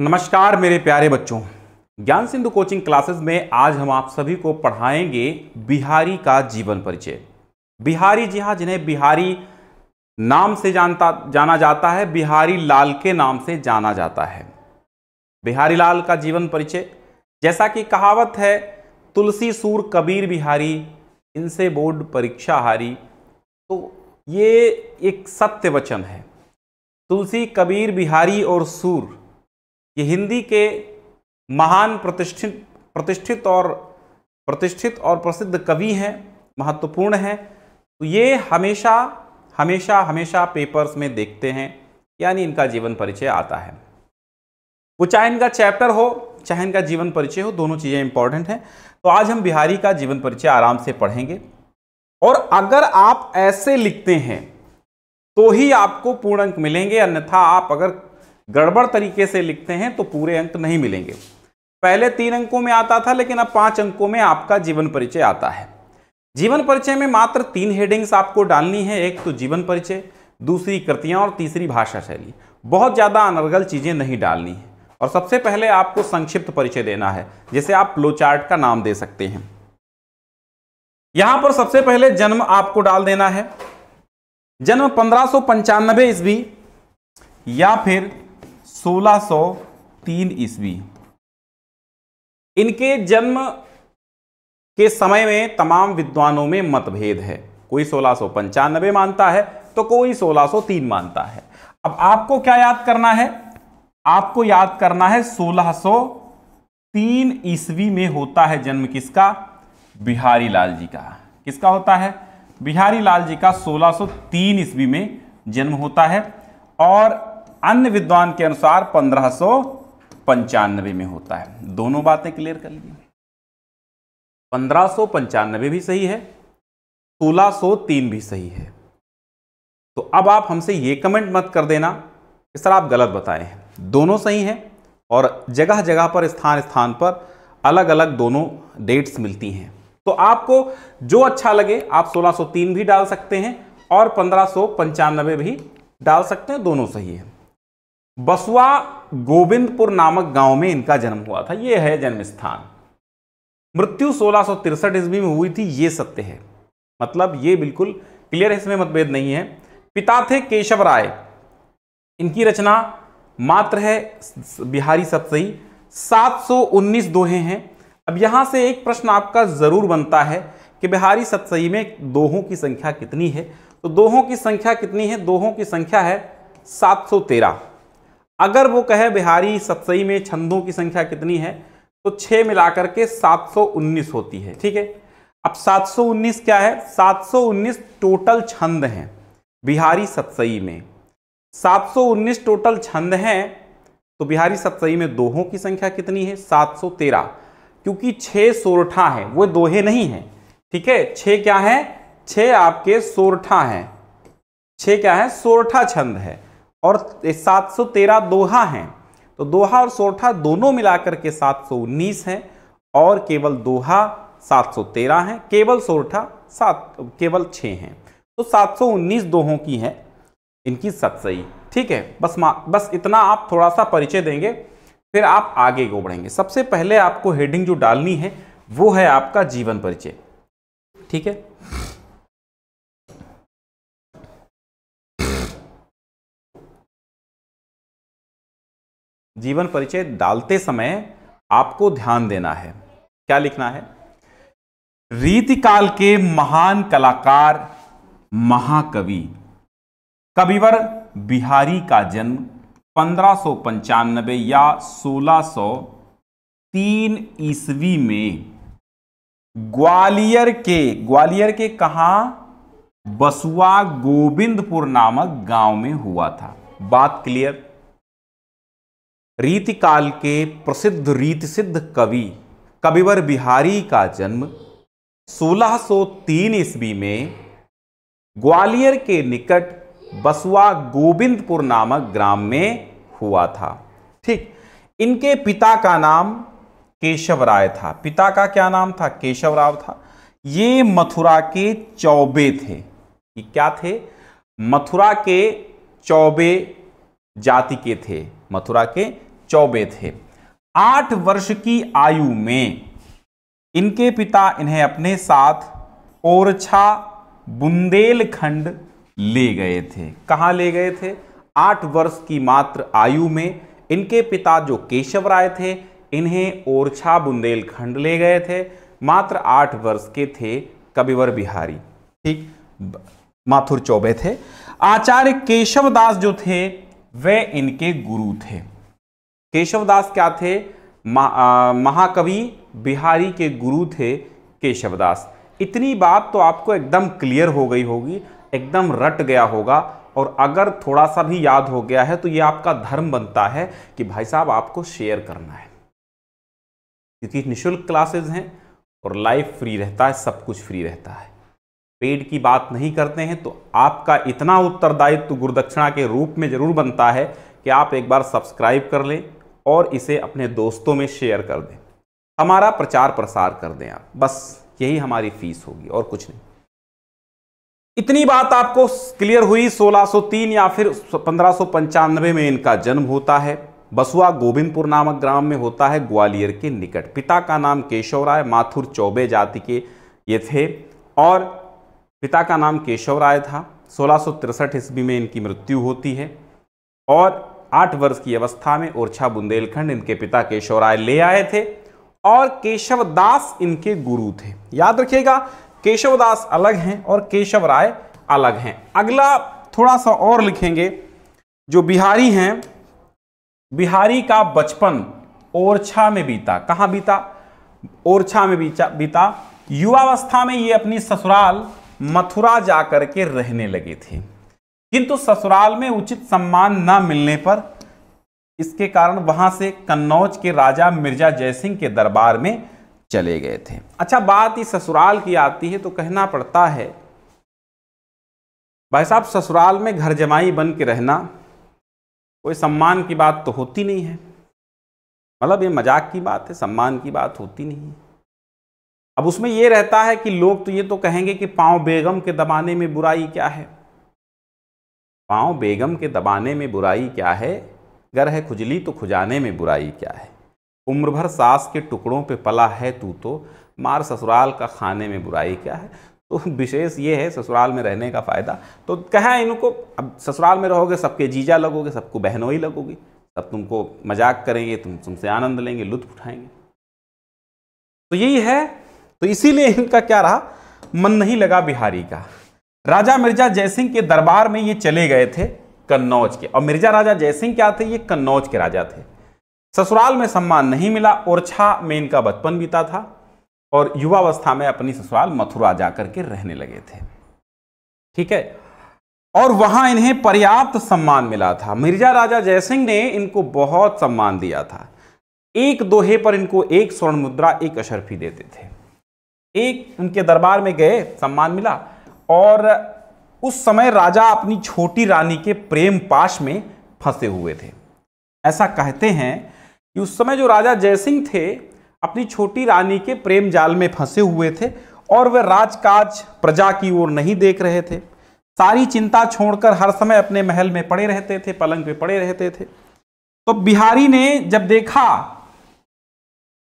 नमस्कार मेरे प्यारे बच्चों ज्ञान सिंधु कोचिंग क्लासेस में आज हम आप सभी को पढ़ाएंगे बिहारी का जीवन परिचय बिहारी जी हाँ जिन्हें बिहारी नाम से जानता जाना जाता है बिहारी लाल के नाम से जाना जाता है बिहारी लाल का जीवन परिचय जैसा कि कहावत है तुलसी सूर कबीर बिहारी इनसे बोर्ड परीक्षा हारी तो ये एक सत्य वचन है तुलसी कबीर बिहारी और सूर ये हिंदी के महान प्रतिष्ठित प्रतिष्ठित और प्रतिष्ठित और प्रसिद्ध कवि हैं महत्वपूर्ण हैं तो ये हमेशा हमेशा हमेशा पेपर्स में देखते हैं यानी इनका जीवन परिचय आता है वो चाहे इनका चैप्टर हो चाहे इनका जीवन परिचय हो दोनों चीज़ें इंपॉर्टेंट हैं तो आज हम बिहारी का जीवन परिचय आराम से पढ़ेंगे और अगर आप ऐसे लिखते हैं तो ही आपको पूर्ण अंक मिलेंगे अन्यथा आप अगर गड़बड़ तरीके से लिखते हैं तो पूरे अंक नहीं मिलेंगे पहले तीन अंकों में आता था लेकिन अब पांच अंकों में आपका जीवन परिचय आता है जीवन परिचय में मात्र तीन हेडिंग्स आपको डालनी है एक तो जीवन परिचय दूसरी कृतियाँ और तीसरी भाषा शैली बहुत ज़्यादा अनर्गल चीज़ें नहीं डालनी है और सबसे पहले आपको संक्षिप्त परिचय देना है जिसे आप प्लोचार्ट का नाम दे सकते हैं यहां पर सबसे पहले जन्म आपको डाल देना है जन्म पंद्रह ईस्वी या फिर 1603 ईस्वी इनके जन्म के समय में तमाम विद्वानों में मतभेद है कोई सोलह मानता है तो कोई 1603 मानता है अब आपको क्या याद करना है आपको याद करना है 1603 ईस्वी में होता है जन्म किसका बिहारी लाल जी का किसका होता है बिहारी लाल जी का 1603 ईस्वी में जन्म होता है और अन्य विद्वान के अनुसार पंद्रह पंचानवे में होता है दोनों बातें क्लियर कर लीजिए पंद्रह सौ पंचानवे भी सही है सोलह सौ तीन भी सही है तो अब आप हमसे ये कमेंट मत कर देना कि सर आप गलत बताए हैं दोनों सही हैं और जगह जगह पर स्थान स्थान पर अलग अलग दोनों डेट्स मिलती हैं तो आपको जो अच्छा लगे आप 1603 भी डाल सकते हैं और पंद्रह भी डाल सकते हैं दोनों सही है बसुआ गोविंदपुर नामक गांव में इनका जन्म हुआ था यह है जन्म स्थान मृत्यु सोलह सौ तिरसठ ईस्वी में हुई थी ये सत्य है मतलब ये बिल्कुल क्लियर है इसमें मतभेद नहीं है पिता थे केशव राय इनकी रचना मात्र है बिहारी सौ 719 दोहे हैं अब यहाँ से एक प्रश्न आपका ज़रूर बनता है कि बिहारी सही में दोहों की संख्या कितनी है तो दोहों की संख्या कितनी है दोहों की संख्या है 713 अगर वो कहे बिहारी सतसई में छंदों की संख्या कितनी है तो छह मिलाकर के 719 होती है ठीक है अब 719 क्या है 719 टोटल छंद हैं बिहारी सतसई में 719 टोटल छंद हैं तो बिहारी सतसई में दोहों की संख्या कितनी है 713 क्योंकि छह सोरठा है वो दोहे नहीं हैं ठीक है छः क्या है छः आपके सोरठा हैं छः क्या है सोरठा छंद है और 713 दोहा हैं तो दोहा और सोठा दोनों मिलाकर के 719 हैं और केवल दोहा 713 हैं केवल सोठा सात केवल छः हैं तो 719 दोहों की है इनकी सतसई ठीक है बस बस इतना आप थोड़ा सा परिचय देंगे फिर आप आगे को बढ़ेंगे सबसे पहले आपको हेडिंग जो डालनी है वो है आपका जीवन परिचय ठीक है जीवन परिचय डालते समय आपको ध्यान देना है क्या लिखना है रीतिकाल के महान कलाकार महाकवि कविवर बिहारी का जन्म पंद्रह या 1603 ईसवी में ग्वालियर के ग्वालियर के कहा बसुआ गोविंदपुर नामक गांव में हुआ था बात क्लियर रीतिकाल के प्रसिद्ध रीति सिद्ध कवि कविवर बिहारी का जन्म 1603 ईस्वी में ग्वालियर के निकट बसुआ गोविंदपुर नामक ग्राम में हुआ था ठीक इनके पिता का नाम केशव राय था पिता का क्या नाम था केशव राव था ये मथुरा के चौबे थे ये क्या थे मथुरा के चौबे जाति के थे मथुरा के चौबे थे आठ वर्ष की आयु में इनके पिता इन्हें अपने साथ ओरछा बुंदेलखंड ले गए थे कहाँ ले गए थे आठ वर्ष की मात्र आयु में इनके पिता जो केशव राय थे इन्हें ओरछा बुंदेलखंड ले गए थे मात्र आठ वर्ष के थे कबिवर बिहारी ठीक माथुर चौबे थे आचार्य केशव दास जो थे वे इनके गुरु थे केशवदास क्या थे महाकवि बिहारी के गुरु थे केशवदास इतनी बात तो आपको एकदम क्लियर हो गई होगी एकदम रट गया होगा और अगर थोड़ा सा भी याद हो गया है तो ये आपका धर्म बनता है कि भाई साहब आपको शेयर करना है क्योंकि निशुल्क क्लासेस हैं और लाइफ फ्री रहता है सब कुछ फ्री रहता है पेड की बात नहीं करते हैं तो आपका इतना उत्तरदायित्व गुरुदक्षिणा के रूप में ज़रूर बनता है कि आप एक बार सब्सक्राइब कर लें और इसे अपने दोस्तों में शेयर कर दें हमारा प्रचार प्रसार कर दें आप बस यही हमारी फीस होगी और कुछ नहीं इतनी बात आपको क्लियर हुई 1603 या फिर पंद्रह में इनका जन्म होता है बसुआ गोविंदपुर नामक ग्राम में होता है ग्वालियर के निकट पिता का नाम केशव राय माथुर चौबे जाति के ये थे और पिता का नाम केशव राय था सोलह सौ ईस्वी में इनकी मृत्यु होती है और आठ वर्ष की अवस्था में ओरछा बुंदेलखंड इनके पिता केशव राय ले आए थे और केशव दास इनके गुरु थे याद रखिएगा केशव दास अलग हैं और केशव राय अलग हैं अगला थोड़ा सा और लिखेंगे जो बिहारी हैं बिहारी का बचपन ओरछा में बीता कहाँ बीता ओरछा में बीता बीता युवावस्था में ये अपनी ससुराल मथुरा जाकर के रहने लगे थे किंतु ससुराल में उचित सम्मान न मिलने पर इसके कारण वहां से कन्नौज के राजा मिर्जा जयसिंह के दरबार में चले गए थे अच्छा बात ही ससुराल की आती है तो कहना पड़ता है भाई साहब ससुराल में घर जमाई बन के रहना कोई सम्मान की बात तो होती नहीं है मतलब ये मजाक की बात है सम्मान की बात होती नहीं है अब उसमें यह रहता है कि लोग तो ये तो कहेंगे कि पाँव बेगम के दबाने में बुराई क्या है पाँव बेगम के दबाने में बुराई क्या है गर है खुजली तो खुजाने में बुराई क्या है उम्र भर सास के टुकड़ों पे पला है तू तो मार ससुराल का खाने में बुराई क्या है तो विशेष ये है ससुराल में रहने का फ़ायदा तो कहे इनको अब ससुराल में रहोगे सबके जीजा लगोगे सबको बहनोई लगोगी सब तुमको मजाक करेंगे तुम तुमसे आनंद लेंगे लुत्फ उठाएंगे तो यही है तो इसीलिए इनका क्या रहा मन नहीं लगा बिहारी का राजा मिर्जा जयसिंह के दरबार में ये चले गए थे कन्नौज के और मिर्जा राजा जयसिंह क्या थे ये कन्नौज के राजा थे ससुराल में सम्मान नहीं मिला ओरछा में इनका बचपन बीता था और युवावस्था में अपनी ससुराल मथुरा जाकर के रहने लगे थे ठीक है और वहां इन्हें पर्याप्त सम्मान मिला था मिर्जा राजा जयसिंह ने इनको बहुत सम्मान दिया था एक दोहे पर इनको एक स्वर्ण मुद्रा एक अशरफी देते थे एक उनके दरबार में गए सम्मान मिला और उस समय राजा अपनी छोटी रानी के प्रेम पाश में फंसे हुए थे ऐसा कहते हैं कि उस समय जो राजा जयसिंह थे अपनी छोटी रानी के प्रेम जाल में फंसे हुए थे और वे राजकाज प्रजा की ओर नहीं देख रहे थे सारी चिंता छोड़कर हर समय अपने महल में पड़े रहते थे पलंग पे पड़े रहते थे तो बिहारी ने जब देखा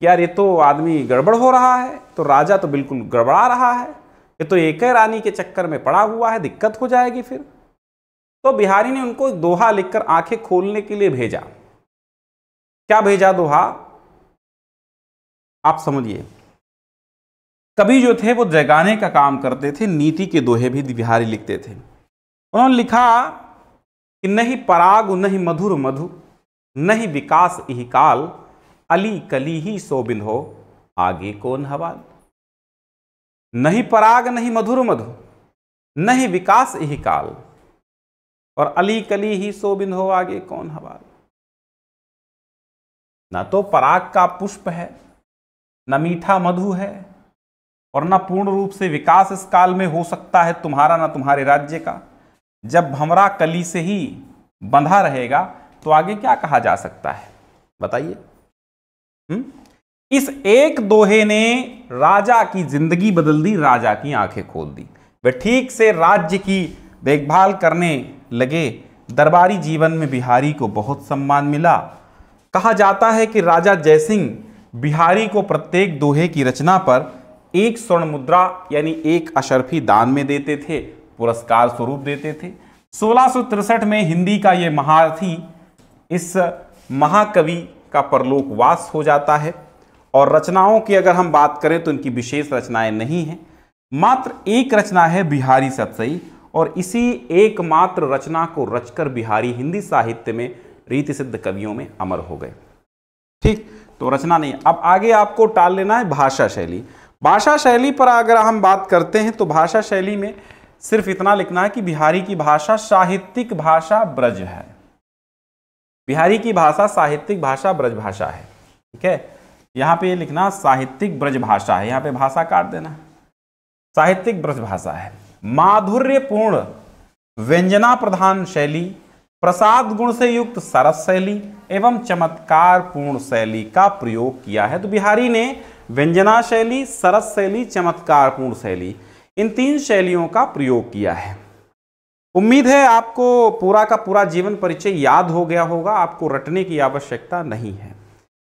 यार ये तो आदमी गड़बड़ हो रहा है तो राजा तो बिल्कुल गड़बड़ा रहा है ये तो एक रानी के चक्कर में पड़ा हुआ है दिक्कत हो जाएगी फिर तो बिहारी ने उनको दोहा लिखकर आंखें खोलने के लिए भेजा क्या भेजा दोहा आप समझिए कभी जो थे वो जगाने का काम करते थे नीति के दोहे भी बिहारी लिखते थे उन्होंने लिखा कि नहीं पराग नहीं मधुर मधु नहीं विकास इही काल अली कली ही शोभिल हो आगे कौन हवाल नहीं पराग नहीं मधुर मधु नहीं विकास यही काल और अली कली ही शोभिल हो आगे कौन हवाल ना तो पराग का पुष्प है न मीठा मधु है और न पूर्ण रूप से विकास इस काल में हो सकता है तुम्हारा ना तुम्हारे राज्य का जब भमरा कली से ही बंधा रहेगा तो आगे क्या कहा जा सकता है बताइए हम्म? इस एक दोहे ने राजा की जिंदगी बदल दी राजा की आंखें खोल दी वे ठीक से राज्य की देखभाल करने लगे दरबारी जीवन में बिहारी को बहुत सम्मान मिला कहा जाता है कि राजा जयसिंह बिहारी को प्रत्येक दोहे की रचना पर एक स्वर्ण मुद्रा यानी एक अशरफी दान में देते थे पुरस्कार स्वरूप देते थे सोलह में हिंदी का ये महारथी इस महाकवि का परलोकवास हो जाता है और रचनाओं की अगर हम बात करें तो इनकी विशेष रचनाएं नहीं हैं मात्र एक रचना है बिहारी सतसई और इसी एकमात्र रचना को रचकर बिहारी हिंदी साहित्य में रीति सिद्ध कवियों में अमर हो गए ठीक तो रचना नहीं अब आगे आपको टाल लेना है भाषा शैली भाषा शैली पर अगर हम बात करते हैं तो भाषा शैली में सिर्फ इतना लिखना है कि बिहारी की भाषा साहित्यिक भाषा ब्रज है बिहारी की भाषा साहित्यिक भाषा ब्रजभाषा है ठीक है यहाँ पे लिखना साहित्यिक ब्रजभाषा है यहाँ पे भाषा काट देना साहित्यिक ब्रजभाषा है माधुर्यपूर्ण व्यंजना प्रधान शैली प्रसाद गुण से युक्त सरस शैली एवं चमत्कार पूर्ण शैली का प्रयोग किया है तो बिहारी ने व्यंजना शैली सरस शैली चमत्कार पूर्ण शैली इन तीन शैलियों का प्रयोग किया है उम्मीद है आपको पूरा का पूरा जीवन परिचय याद हो गया होगा आपको रटने की आवश्यकता नहीं है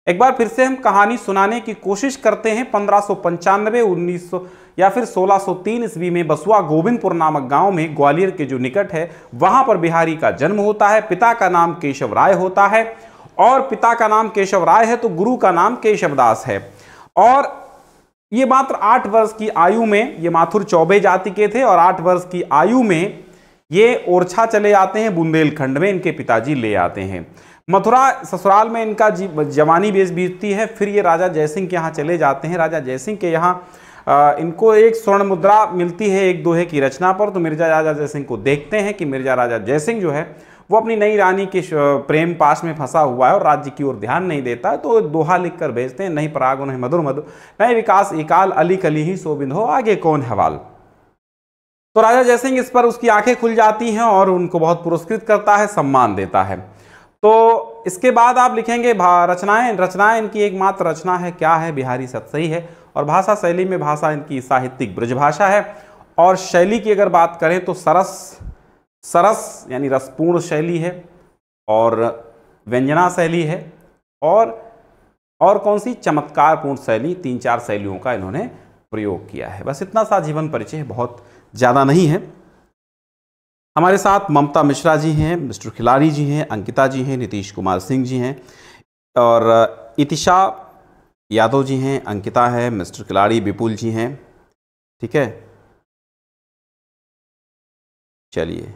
एक बार फिर से हम कहानी सुनाने की कोशिश करते हैं पंद्रह सौ पंचानवे उन्नीस सौ या फिर 1603 ईस्वी में बसुआ गोविंदपुर नामक गांव में ग्वालियर के जो निकट है वहां पर बिहारी का जन्म होता है पिता का नाम केशव राय होता है और पिता का नाम केशव राय है तो गुरु का नाम केशवदास है और ये मात्र आठ वर्ष की आयु में ये माथुर चौबे जाति के थे और आठ वर्ष की आयु में ये ओरछा चले आते हैं बुंदेलखंड में इनके पिताजी ले आते हैं मथुरा ससुराल में इनका जवानी बेस बीतती है फिर ये राजा जयसिंह के यहाँ चले जाते हैं राजा जयसिंह के यहाँ इनको एक स्वर्ण मुद्रा मिलती है एक दोहे की रचना पर तो मिर्जा राजा जयसिंह को देखते हैं कि मिर्जा राजा जयसिंह जो है वो अपनी नई रानी के प्रेम पास में फंसा हुआ है और राज्य की ओर ध्यान नहीं देता तो दोहा लिख कर भेजते हैं नहीं पराग उन्हें मधुर मधु नए विकास इकाल अली कली ही सोबिंद हो आगे कौन हवाल तो राजा जयसिंह इस पर उसकी आंखें खुल जाती हैं और उनको बहुत पुरस्कृत करता है सम्मान देता है तो इसके बाद आप लिखेंगे रचनाएं रचनाएं इनकी एकमात्र रचना है क्या है बिहारी सतसई है और भाषा शैली में भाषा इनकी साहित्यिक ब्रजभाषा है और शैली की अगर बात करें तो सरस सरस यानी रसपूर्ण शैली है और व्यंजना शैली है और और कौन सी चमत्कारपूर्ण शैली तीन चार शैलियों का इन्होंने प्रयोग किया है बस इतना सा जीवन परिचय बहुत ज़्यादा नहीं है हमारे साथ ममता मिश्रा जी हैं मिस्टर खिलाड़ी जी हैं अंकिता जी हैं नीतीश कुमार सिंह जी हैं और इतिशा यादव जी हैं अंकिता है मिस्टर खिलाड़ी विपुल जी हैं ठीक है चलिए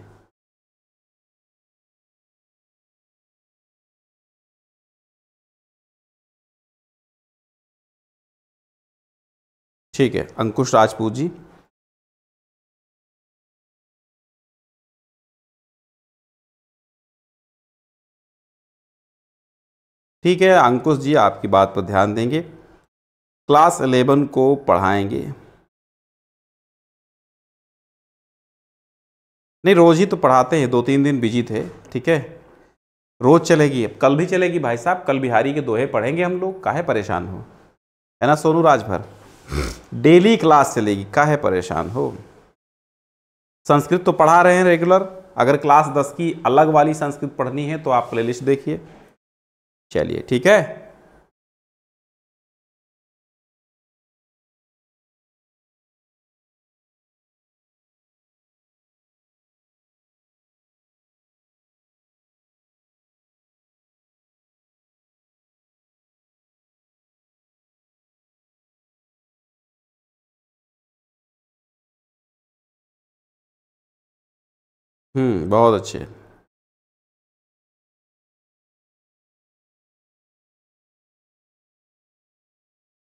ठीक है अंकुश राजपूत जी ठीक है अंकुश जी आपकी बात पर ध्यान देंगे क्लास एलेवन को पढ़ाएंगे नहीं रोज ही तो पढ़ाते हैं दो तीन दिन बिजी थे ठीक है रोज चलेगी अब कल भी चलेगी भाई साहब कल बिहारी के दोहे पढ़ेंगे हम लोग काहे परेशान हो है ना सोनू राजभर डेली क्लास चलेगी काहे परेशान हो संस्कृत तो पढ़ा रहे हैं रेगुलर अगर क्लास दस की अलग वाली संस्कृत पढ़नी है तो आप प्ले देखिए चलिए ठीक है हम्म बहुत अच्छे